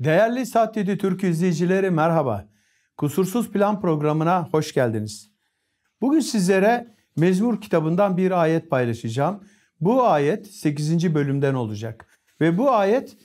Değerli Saat 7 Türk izleyicileri merhaba. Kusursuz Plan programına hoş geldiniz. Bugün sizlere Mezmur kitabından bir ayet paylaşacağım. Bu ayet 8. bölümden olacak. Ve bu ayet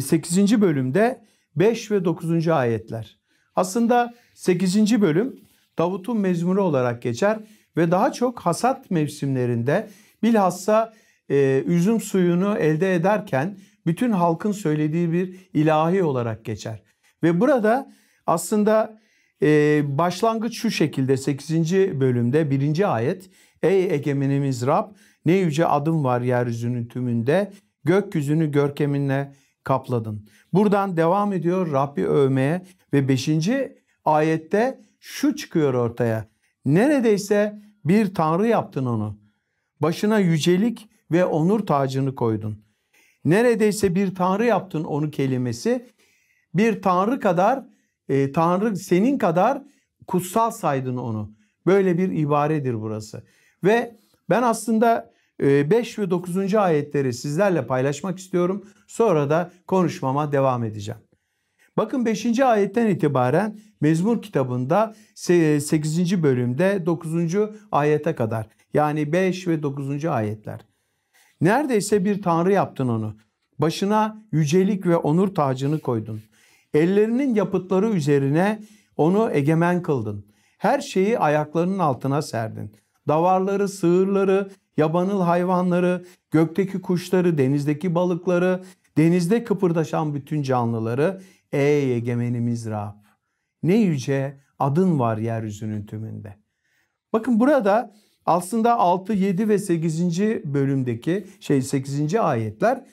8. E, bölümde 5 ve 9. ayetler. Aslında 8. bölüm Davut'un mezmuru olarak geçer ve daha çok hasat mevsimlerinde bilhassa e, üzüm suyunu elde ederken bütün halkın söylediği bir ilahi olarak geçer. Ve burada aslında e, başlangıç şu şekilde 8. bölümde 1. ayet. Ey egemenimiz Rab ne yüce adım var yeryüzünün tümünde gökyüzünü görkeminle kapladın. Buradan devam ediyor Rabbi övmeye ve 5. ayette şu çıkıyor ortaya. Neredeyse bir tanrı yaptın onu. Başına yücelik ve onur tacını koydun. Neredeyse bir tanrı yaptın onu kelimesi. Bir tanrı kadar, e, tanrı senin kadar kutsal saydın onu. Böyle bir ibaredir burası. Ve ben aslında 5 e, ve 9. ayetleri sizlerle paylaşmak istiyorum. Sonra da konuşmama devam edeceğim. Bakın 5. ayetten itibaren Mezmur kitabında 8. E, bölümde 9. ayete kadar yani 5 ve 9. ayetler. Neredeyse bir tanrı yaptın onu. Başına yücelik ve onur tacını koydun. Ellerinin yapıtları üzerine onu egemen kıldın. Her şeyi ayaklarının altına serdin. Davarları, sığırları, yabanıl hayvanları, gökteki kuşları, denizdeki balıkları, denizde kıpırdaşan bütün canlıları. Ey egemenimiz Rab! Ne yüce adın var yeryüzünün tümünde. Bakın burada aslında 6, 7 ve 8. bölümdeki şey 8. ayetler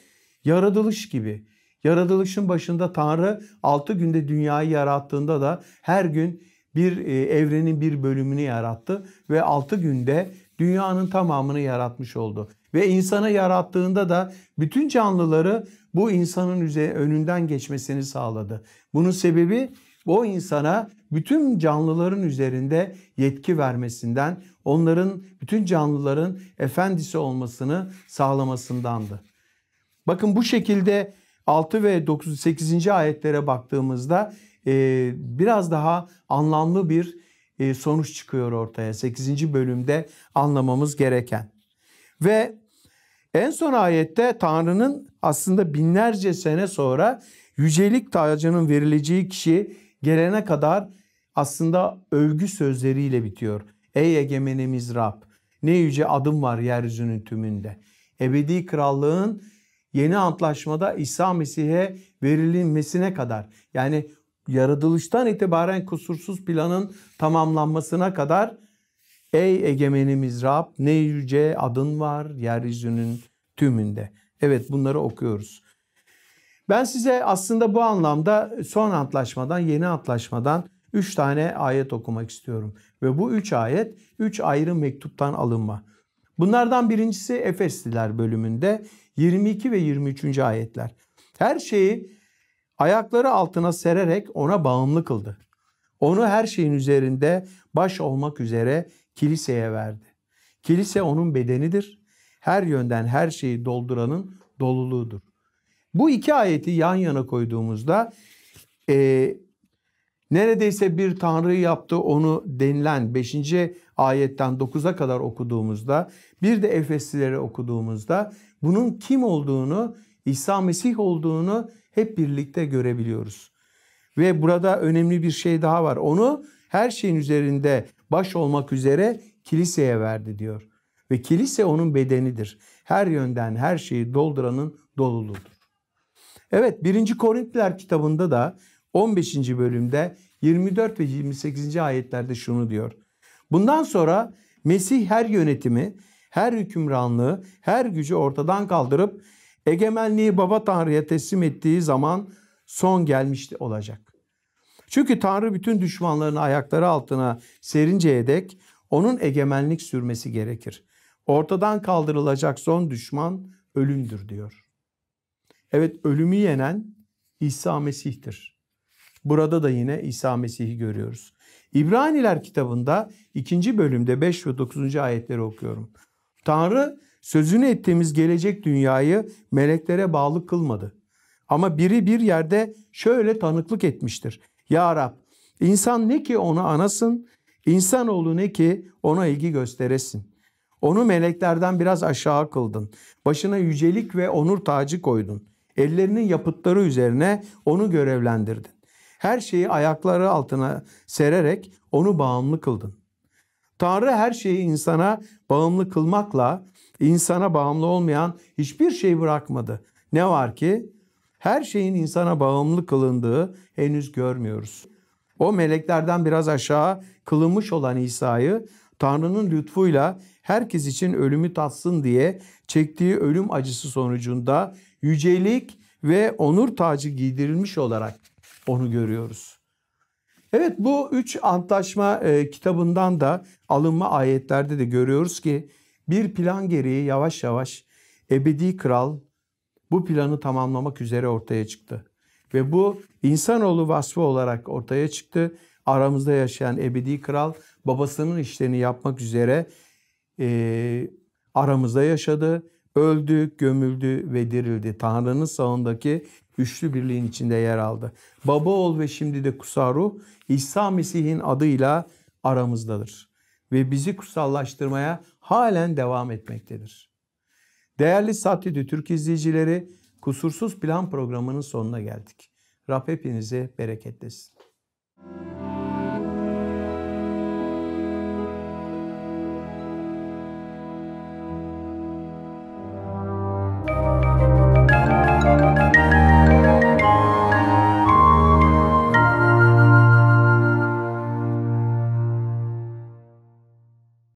yaratılış gibi. Yaratılışın başında Tanrı 6 günde dünyayı yarattığında da her gün bir e, evrenin bir bölümünü yarattı ve 6 günde dünyanın tamamını yaratmış oldu. Ve insanı yarattığında da bütün canlıları bu insanın önünden geçmesini sağladı. Bunun sebebi o insana bütün canlıların üzerinde yetki vermesinden, onların bütün canlıların efendisi olmasını sağlamasındandı. Bakın bu şekilde 6 ve 9, 8. ayetlere baktığımızda e, biraz daha anlamlı bir e, sonuç çıkıyor ortaya. 8. bölümde anlamamız gereken. Ve en son ayette Tanrı'nın aslında binlerce sene sonra yücelik tacının verileceği kişi gelene kadar aslında övgü sözleriyle bitiyor. Ey egemenimiz Rab ne yüce adım var yeryüzünün tümünde. Ebedi krallığın yeni antlaşmada İsa Mesih'e verilmesine kadar yani yaratılıştan itibaren kusursuz planın tamamlanmasına kadar ey egemenimiz Rab ne yüce adın var yeryüzünün tümünde. Evet bunları okuyoruz. Ben size aslında bu anlamda son antlaşmadan, yeni antlaşmadan 3 tane ayet okumak istiyorum. Ve bu 3 ayet 3 ayrı mektuptan alınma. Bunlardan birincisi Efesliler bölümünde 22 ve 23. ayetler. Her şeyi ayakları altına sererek ona bağımlı kıldı. Onu her şeyin üzerinde baş olmak üzere kiliseye verdi. Kilise onun bedenidir. Her yönden her şeyi dolduranın doluluğudur. Bu iki ayeti yan yana koyduğumuzda e, neredeyse bir tanrı yaptı onu denilen 5. ayetten 9'a kadar okuduğumuzda bir de Efeslileri okuduğumuzda bunun kim olduğunu İsa Mesih olduğunu hep birlikte görebiliyoruz. Ve burada önemli bir şey daha var. Onu her şeyin üzerinde baş olmak üzere kiliseye verdi diyor. Ve kilise onun bedenidir. Her yönden her şeyi dolduranın doluludur. Evet 1. Korintiler kitabında da 15. bölümde 24 ve 28. ayetlerde şunu diyor. Bundan sonra Mesih her yönetimi, her hükümranlığı, her gücü ortadan kaldırıp egemenliği Baba Tanrı'ya teslim ettiği zaman son gelmiş olacak. Çünkü Tanrı bütün düşmanlarını ayakları altına serinceye dek onun egemenlik sürmesi gerekir. Ortadan kaldırılacak son düşman ölümdür diyor. Evet ölümü yenen İsa Mesih'tir. Burada da yine İsa Mesih'i görüyoruz. İbraniler kitabında ikinci bölümde 5 ve 9. ayetleri okuyorum. Tanrı sözünü ettiğimiz gelecek dünyayı meleklere bağlı kılmadı. Ama biri bir yerde şöyle tanıklık etmiştir. Ya Rab insan ne ki ona anasın, insanoğlu ne ki ona ilgi gösteresin. Onu meleklerden biraz aşağı kıldın. Başına yücelik ve onur tacı koydun. Ellerinin yapıtları üzerine onu görevlendirdin. Her şeyi ayakları altına sererek onu bağımlı kıldın. Tanrı her şeyi insana bağımlı kılmakla insana bağımlı olmayan hiçbir şey bırakmadı. Ne var ki her şeyin insana bağımlı kılındığı henüz görmüyoruz. O meleklerden biraz aşağı kılınmış olan İsa'yı Tanrı'nın lütfuyla herkes için ölümü tatsın diye çektiği ölüm acısı sonucunda yücelik ve onur tacı giydirilmiş olarak onu görüyoruz. Evet bu üç antlaşma e, kitabından da alınma ayetlerde de görüyoruz ki bir plan gereği yavaş yavaş ebedi kral bu planı tamamlamak üzere ortaya çıktı. Ve bu insanoğlu vasfı olarak ortaya çıktı. Aramızda yaşayan ebedi kral babasının işlerini yapmak üzere e, aramızda yaşadı. Öldü, gömüldü ve dirildi. Tanrı'nın sağındaki üçlü birliğin içinde yer aldı. Baba ol ve şimdi de kusaru İsa Mesih'in adıyla aramızdadır. Ve bizi kutsallaştırmaya halen devam etmektedir. Değerli Satyüdü Türk izleyicileri, Kusursuz Plan programının sonuna geldik. Rab hepinizi bereketlesin. Müzik